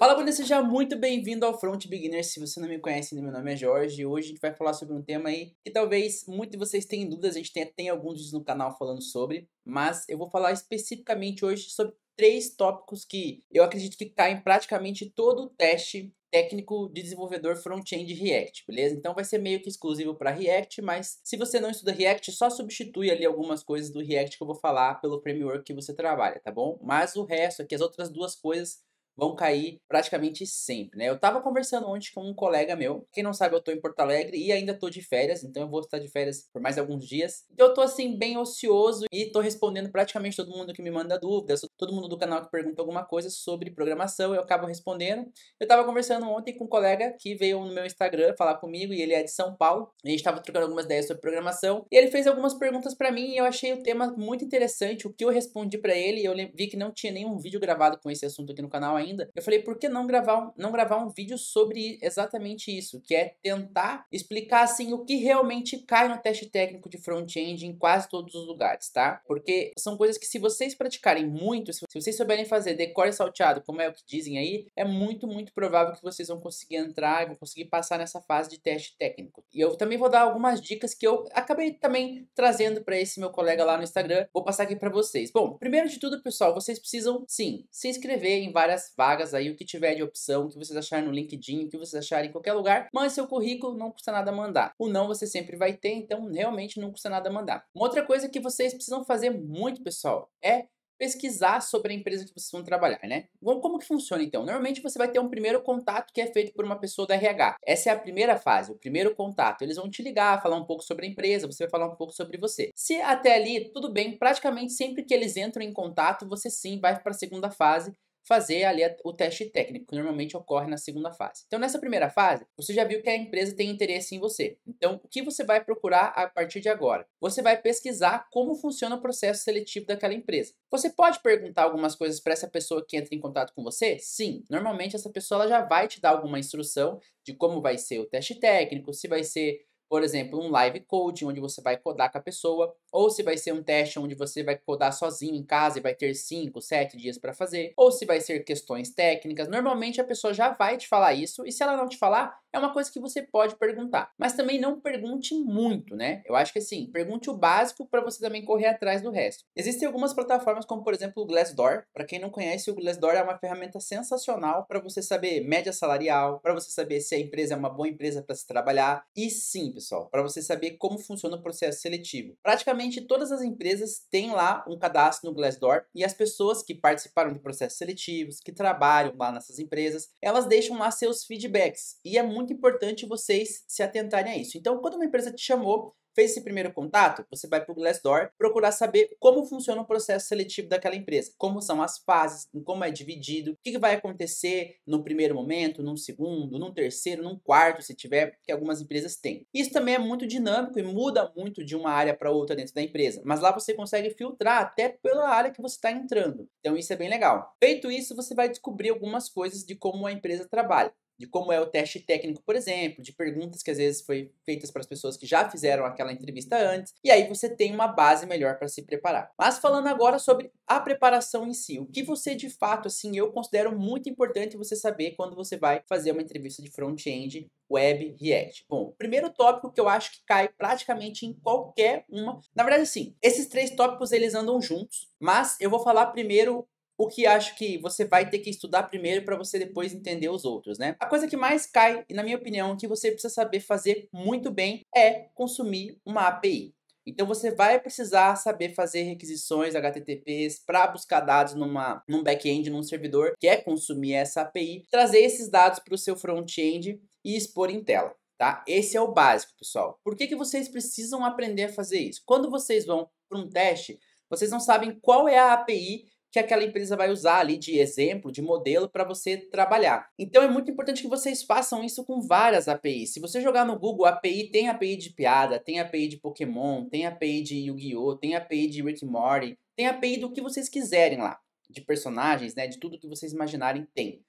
Fala, Bruno, seja muito bem-vindo ao Front Beginner. Se você não me conhece, meu nome é Jorge e hoje a gente vai falar sobre um tema aí que talvez muitos de vocês tenham dúvidas, a gente tem, tem alguns vídeos no canal falando sobre, mas eu vou falar especificamente hoje sobre três tópicos que eu acredito que caem praticamente todo o teste técnico de desenvolvedor front-end React, beleza? Então vai ser meio que exclusivo para React, mas se você não estuda React, só substitui ali algumas coisas do React que eu vou falar pelo framework que você trabalha, tá bom? Mas o resto aqui, as outras duas coisas, vão cair praticamente sempre, né? Eu tava conversando ontem com um colega meu, quem não sabe, eu tô em Porto Alegre e ainda tô de férias, então eu vou estar de férias por mais alguns dias. Então eu tô assim bem ocioso e tô respondendo praticamente todo mundo que me manda dúvidas, todo mundo do canal que pergunta alguma coisa sobre programação, eu acabo respondendo. Eu tava conversando ontem com um colega que veio no meu Instagram falar comigo e ele é de São Paulo. A gente tava trocando algumas ideias sobre programação e ele fez algumas perguntas para mim e eu achei o tema muito interessante, o que eu respondi para ele, eu vi que não tinha nenhum vídeo gravado com esse assunto aqui no canal ainda ainda, eu falei, por que não gravar, um, não gravar um vídeo sobre exatamente isso, que é tentar explicar assim o que realmente cai no teste técnico de front-end em quase todos os lugares, tá? Porque são coisas que se vocês praticarem muito, se vocês souberem fazer decore salteado, como é o que dizem aí, é muito, muito provável que vocês vão conseguir entrar e vão conseguir passar nessa fase de teste técnico. E eu também vou dar algumas dicas que eu acabei também trazendo para esse meu colega lá no Instagram, vou passar aqui para vocês. Bom, primeiro de tudo, pessoal, vocês precisam sim se inscrever em várias vagas aí, o que tiver de opção, o que vocês acharem no LinkedIn, o que vocês acharem em qualquer lugar, mas seu currículo, não custa nada mandar. O não você sempre vai ter, então realmente não custa nada mandar. Uma outra coisa que vocês precisam fazer muito, pessoal, é pesquisar sobre a empresa que vocês vão trabalhar, né? Como que funciona então? Normalmente você vai ter um primeiro contato que é feito por uma pessoa da RH. Essa é a primeira fase, o primeiro contato. Eles vão te ligar, falar um pouco sobre a empresa, você vai falar um pouco sobre você. Se até ali tudo bem, praticamente sempre que eles entram em contato, você sim vai para a segunda fase, fazer ali o teste técnico, que normalmente ocorre na segunda fase. Então, nessa primeira fase, você já viu que a empresa tem interesse em você. Então, o que você vai procurar a partir de agora? Você vai pesquisar como funciona o processo seletivo daquela empresa. Você pode perguntar algumas coisas para essa pessoa que entra em contato com você? Sim, normalmente essa pessoa já vai te dar alguma instrução de como vai ser o teste técnico, se vai ser por exemplo, um live coding, onde você vai codar com a pessoa, ou se vai ser um teste onde você vai codar sozinho em casa e vai ter 5, 7 dias para fazer, ou se vai ser questões técnicas. Normalmente a pessoa já vai te falar isso, e se ela não te falar, é uma coisa que você pode perguntar. Mas também não pergunte muito, né? Eu acho que assim, pergunte o básico para você também correr atrás do resto. Existem algumas plataformas, como por exemplo o Glassdoor. Para quem não conhece, o Glassdoor é uma ferramenta sensacional para você saber média salarial, para você saber se a empresa é uma boa empresa para se trabalhar. E sim, pessoal, para você saber como funciona o processo seletivo. Praticamente todas as empresas têm lá um cadastro no Glassdoor e as pessoas que participaram de processos seletivos, que trabalham lá nessas empresas, elas deixam lá seus feedbacks. E é muito muito importante vocês se atentarem a isso. Então, quando uma empresa te chamou, fez esse primeiro contato, você vai para o Glassdoor procurar saber como funciona o processo seletivo daquela empresa, como são as fases, como é dividido, o que vai acontecer no primeiro momento, num segundo, num terceiro, num quarto, se tiver, que algumas empresas têm. Isso também é muito dinâmico e muda muito de uma área para outra dentro da empresa, mas lá você consegue filtrar até pela área que você está entrando. Então isso é bem legal. Feito isso, você vai descobrir algumas coisas de como a empresa trabalha de como é o teste técnico, por exemplo, de perguntas que às vezes foi feitas para as pessoas que já fizeram aquela entrevista antes, e aí você tem uma base melhor para se preparar. Mas falando agora sobre a preparação em si, o que você de fato, assim, eu considero muito importante você saber quando você vai fazer uma entrevista de front-end web React. Bom, primeiro tópico que eu acho que cai praticamente em qualquer uma. Na verdade, sim, esses três tópicos eles andam juntos, mas eu vou falar primeiro o que acho que você vai ter que estudar primeiro para você depois entender os outros, né? A coisa que mais cai, e na minha opinião, que você precisa saber fazer muito bem é consumir uma API. Então você vai precisar saber fazer requisições HTTPs para buscar dados numa, num back-end, num servidor que é consumir essa API, trazer esses dados para o seu front-end e expor em tela. Tá? Esse é o básico, pessoal. Por que, que vocês precisam aprender a fazer isso? Quando vocês vão para um teste, vocês não sabem qual é a API que aquela empresa vai usar ali de exemplo, de modelo para você trabalhar. Então é muito importante que vocês façam isso com várias APIs. Se você jogar no Google, API tem API de piada, tem API de Pokémon, tem API de Yu-Gi-Oh, tem API de Rick Morty, tem API do que vocês quiserem lá, de personagens, né, de tudo que vocês imaginarem tem.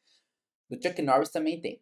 Do Chuck Norris também tem.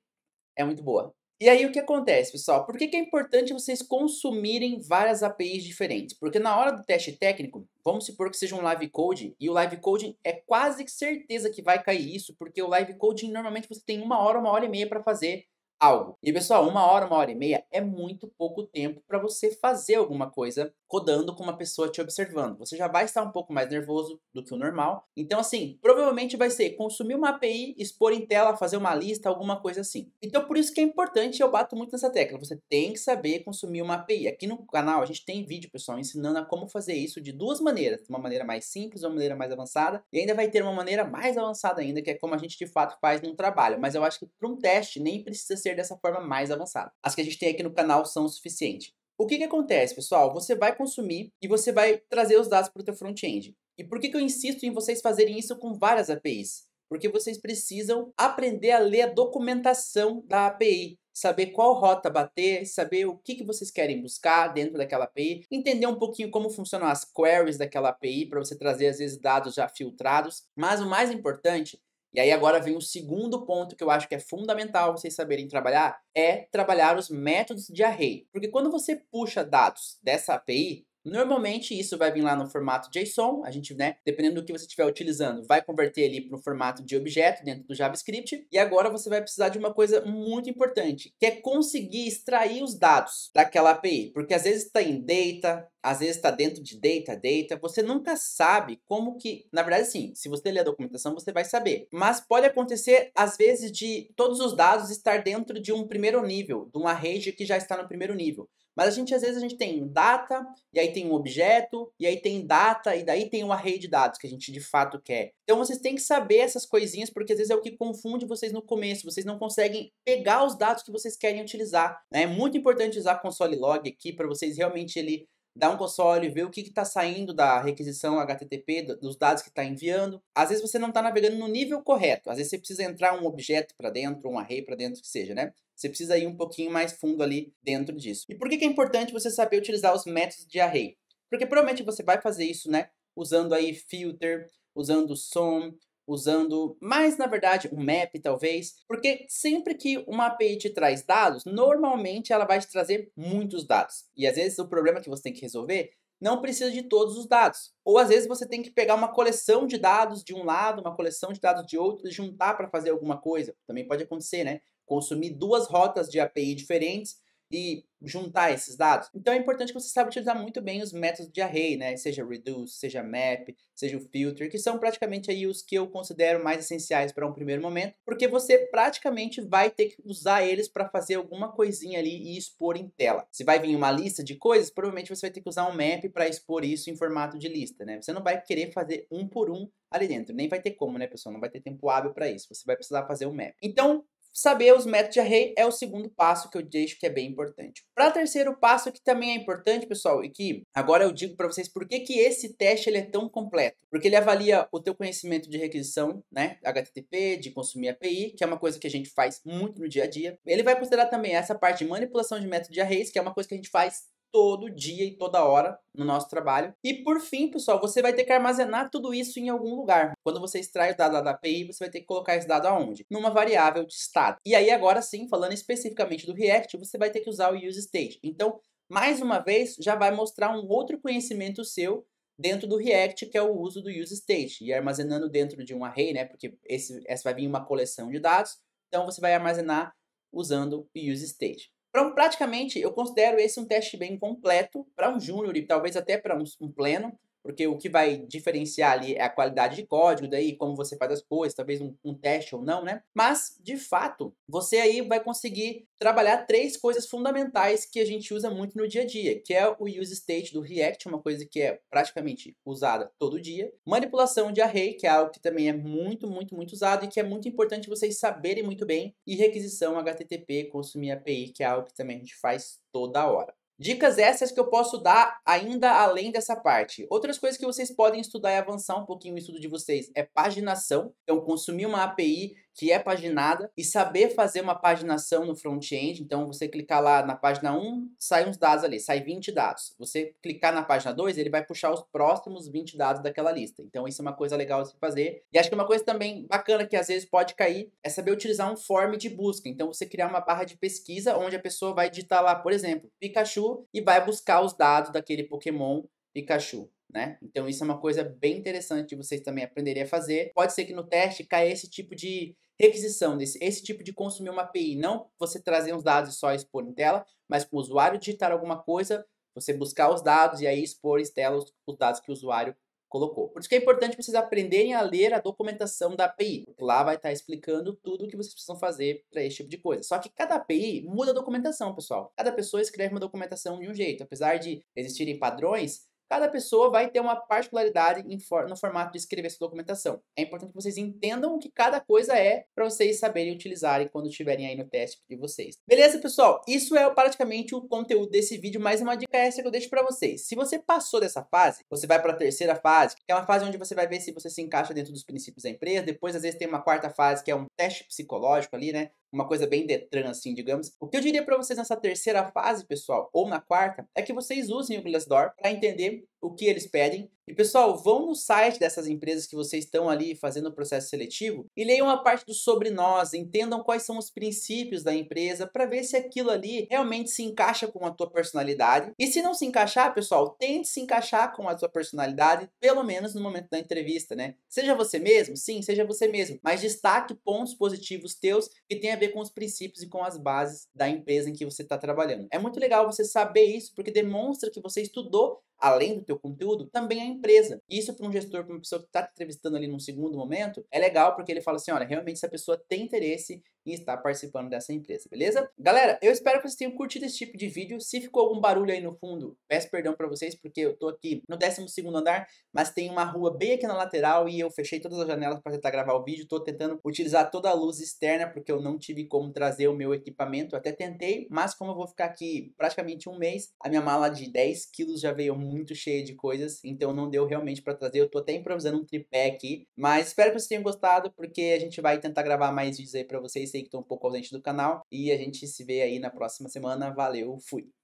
É muito boa. E aí o que acontece, pessoal? Por que, que, é importante vocês consumirem várias APIs diferentes? Porque na hora do teste técnico, vamos supor que seja um live coding, e o live coding é quase certeza que vai cair isso, porque o live coding normalmente você tem uma hora, uma hora e meia para fazer algo. E pessoal, uma hora, uma hora e meia é muito pouco tempo para você fazer alguma coisa codando com uma pessoa te observando. Você já vai estar um pouco mais nervoso do que o normal. Então, assim, provavelmente vai ser consumir uma API, expor em tela, fazer uma lista, alguma coisa assim. Então, por isso que é importante, eu bato muito nessa tecla. Você tem que saber consumir uma API. Aqui no canal a gente tem vídeo, pessoal, ensinando a como fazer isso de duas maneiras. Uma maneira mais simples, uma maneira mais avançada. E ainda vai ter uma maneira mais avançada ainda, que é como a gente de fato faz num trabalho. Mas eu acho que para um teste nem precisa ser ser dessa forma mais avançada. As que a gente tem aqui no canal são o suficiente. O que, que acontece, pessoal? Você vai consumir e você vai trazer os dados para o seu front-end. E por que, que eu insisto em vocês fazerem isso com várias APIs? Porque vocês precisam aprender a ler a documentação da API, saber qual rota bater, saber o que, que vocês querem buscar dentro daquela API, entender um pouquinho como funcionam as queries daquela API para você trazer, às vezes, dados já filtrados. Mas o mais importante e aí agora vem o segundo ponto que eu acho que é fundamental vocês saberem trabalhar, é trabalhar os métodos de array. Porque quando você puxa dados dessa API, Normalmente isso vai vir lá no formato JSON, a gente, né, dependendo do que você estiver utilizando, vai converter ele para o formato de objeto dentro do JavaScript. E agora você vai precisar de uma coisa muito importante, que é conseguir extrair os dados daquela API, porque às vezes está em data, às vezes está dentro de data, data, você nunca sabe como que, na verdade sim, se você ler a documentação você vai saber, mas pode acontecer às vezes de todos os dados estar dentro de um primeiro nível, de uma rede que já está no primeiro nível. Mas a gente às vezes a gente tem data, e aí tem um objeto, e aí tem data, e daí tem um array de dados que a gente de fato quer. Então vocês têm que saber essas coisinhas, porque às vezes é o que confunde vocês no começo, vocês não conseguem pegar os dados que vocês querem utilizar. Né? É muito importante usar console log aqui para vocês realmente ele dar um console, ver o que está saindo da requisição HTTP, dos dados que está enviando. Às vezes você não está navegando no nível correto, às vezes você precisa entrar um objeto para dentro, um array para dentro, que seja, né? Você precisa ir um pouquinho mais fundo ali dentro disso. E por que, que é importante você saber utilizar os métodos de array? Porque provavelmente você vai fazer isso, né? Usando aí filter, usando som, usando mais, na verdade, um map talvez, porque sempre que uma API te traz dados, normalmente ela vai te trazer muitos dados. E às vezes o problema que você tem que resolver não precisa de todos os dados. Ou às vezes você tem que pegar uma coleção de dados de um lado, uma coleção de dados de outro e juntar para fazer alguma coisa. Também pode acontecer, né? Consumir duas rotas de API diferentes e juntar esses dados. Então é importante que você saiba utilizar muito bem os métodos de array, né? Seja reduce, seja map, seja o filter, que são praticamente aí os que eu considero mais essenciais para um primeiro momento, porque você praticamente vai ter que usar eles para fazer alguma coisinha ali e expor em tela. Se vai vir uma lista de coisas, provavelmente você vai ter que usar um map para expor isso em formato de lista, né? Você não vai querer fazer um por um ali dentro, nem vai ter como, né, pessoal? Não vai ter tempo hábil para isso. Você vai precisar fazer um map. Então, Saber os métodos de array é o segundo passo que eu deixo que é bem importante. Para terceiro passo que também é importante, pessoal, e que agora eu digo para vocês por que, que esse teste ele é tão completo. Porque ele avalia o teu conhecimento de requisição, né, HTTP, de consumir API, que é uma coisa que a gente faz muito no dia a dia. Ele vai considerar também essa parte de manipulação de métodos de arrays, que é uma coisa que a gente faz todo dia e toda hora no nosso trabalho. E por fim, pessoal, você vai ter que armazenar tudo isso em algum lugar. Quando você extrai o dado da API, você vai ter que colocar esse dado aonde? Numa variável de estado. E aí agora sim, falando especificamente do React, você vai ter que usar o useState. Então, mais uma vez, já vai mostrar um outro conhecimento seu dentro do React, que é o uso do useState. E armazenando dentro de um array, né? Porque esse, essa vai vir uma coleção de dados. Então, você vai armazenar usando o useState praticamente, eu considero esse um teste bem completo para um júnior e talvez até para um, um pleno, porque o que vai diferenciar ali é a qualidade de código, daí como você faz as coisas, talvez um, um, teste ou não, né? Mas, de fato, você aí vai conseguir trabalhar três coisas fundamentais que a gente usa muito no dia a dia, que é o use state do React, uma coisa que é praticamente usada todo dia, manipulação de array, que é algo que também é muito, muito, muito usado e que é muito importante vocês saberem muito bem, e requisição HTTP, consumir API, que é algo que também a gente faz toda hora. Dicas essas que eu posso dar ainda além dessa parte. Outras coisas que vocês podem estudar e avançar um pouquinho o estudo de vocês é paginação. Então, consumir uma API que é paginada e saber fazer uma paginação no front-end. Então, você clicar lá na página 1, sai uns dados ali, sai 20 dados. Você clicar na página 2, ele vai puxar os próximos 20 dados daquela lista. Então, isso é uma coisa legal de se fazer. E acho que é uma coisa também bacana que às vezes pode cair é saber utilizar um form de busca. Então, você criar uma barra de pesquisa onde a pessoa vai digitar lá, por exemplo, Pikachu e vai buscar os dados daquele Pokémon Pikachu né? Então isso é uma coisa bem interessante que vocês também aprenderem a fazer. Pode ser que no teste caia esse tipo de requisição, desse, esse tipo de consumir uma API. Não você trazer os dados e só expor em tela, mas para o usuário digitar alguma coisa, você buscar os dados e aí expor em tela os, os dados que o usuário colocou. Por isso que é importante vocês aprenderem a ler a documentação da API. Lá vai estar tá explicando tudo o que vocês precisam fazer para esse tipo de coisa. Só que cada API muda a documentação, pessoal. Cada pessoa escreve uma documentação de um jeito. Apesar de existirem padrões, Cada pessoa vai ter uma particularidade no formato de escrever essa documentação. É importante que vocês entendam o que cada coisa é para vocês saberem utilizarem quando estiverem aí no teste de vocês. Beleza, pessoal? Isso é praticamente o conteúdo desse vídeo, mais uma dica extra que eu deixo para vocês. Se você passou dessa fase, você vai para a terceira fase, que é uma fase onde você vai ver se você se encaixa dentro dos princípios da empresa. Depois, às vezes, tem uma quarta fase, que é um teste psicológico ali, né? uma coisa bem Detran, assim, digamos. O que eu diria para vocês nessa terceira fase, pessoal, ou na quarta, é que vocês usem o Glassdoor para entender o que eles pedem. E pessoal, vão no site dessas empresas que vocês estão ali fazendo o processo seletivo e leiam a parte do sobre nós, entendam quais são os princípios da empresa para ver se aquilo ali realmente se encaixa com a tua personalidade. E se não se encaixar, pessoal, tente se encaixar com a tua personalidade, pelo menos no momento da entrevista, né? Seja você mesmo, sim, seja você mesmo, mas destaque pontos positivos teus que tem a ver com os princípios e com as bases da empresa em que você está trabalhando. É muito legal você saber isso porque demonstra que você estudou além do teu conteúdo, também a empresa. Isso para um gestor, para uma pessoa que está te entrevistando ali num segundo momento, é legal porque ele fala assim, olha, realmente essa pessoa tem interesse e estar participando dessa empresa, beleza? Galera, eu espero que vocês tenham curtido esse tipo de vídeo. Se ficou algum barulho aí no fundo, peço perdão para vocês, porque eu tô aqui no 12 andar, mas tem uma rua bem aqui na lateral e eu fechei todas as janelas para tentar gravar o vídeo. Tô tentando utilizar toda a luz externa, porque eu não tive como trazer o meu equipamento. Até tentei, mas como eu vou ficar aqui praticamente um mês, a minha mala de 10 quilos já veio muito cheia de coisas, então não deu realmente para trazer. Eu tô até improvisando um tripé aqui, mas espero que vocês tenham gostado, porque a gente vai tentar gravar mais vídeos aí para vocês vocês aí que estão um pouco ausentes do canal. E a gente se vê aí na próxima semana. Valeu, fui!